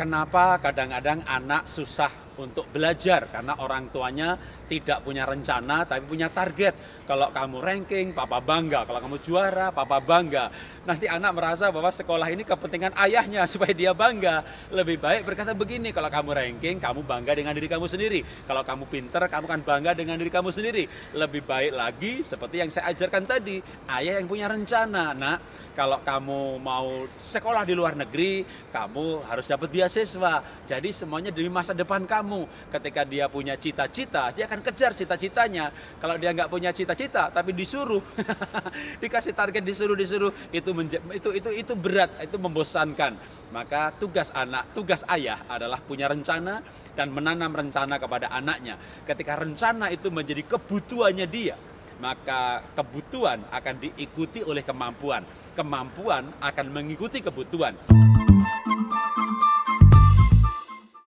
Kenapa kadang-kadang anak susah untuk belajar karena orang tuanya tidak punya rencana tapi punya target. Kalau kamu ranking, papa bangga. Kalau kamu juara, papa bangga. Nanti anak merasa bahwa sekolah ini kepentingan ayahnya supaya dia bangga. Lebih baik berkata begini, kalau kamu ranking, kamu bangga dengan diri kamu sendiri. Kalau kamu pinter, kamu kan bangga dengan diri kamu sendiri. Lebih baik lagi seperti yang saya ajarkan tadi, ayah yang punya rencana. Nak, kalau kamu mau sekolah di luar negeri, kamu harus dapat beasiswa. Jadi semuanya demi masa depan kamu ketemu Ketika dia punya cita-cita, dia akan kejar cita-citanya. Kalau dia nggak punya cita-cita, tapi disuruh, dikasih target, disuruh, disuruh, itu itu itu itu berat, itu membosankan. Maka tugas anak, tugas ayah adalah punya rencana dan menanam rencana kepada anaknya. Ketika rencana itu menjadi kebutuhannya dia, maka kebutuhan akan diikuti oleh kemampuan. Kemampuan akan mengikuti kebutuhan.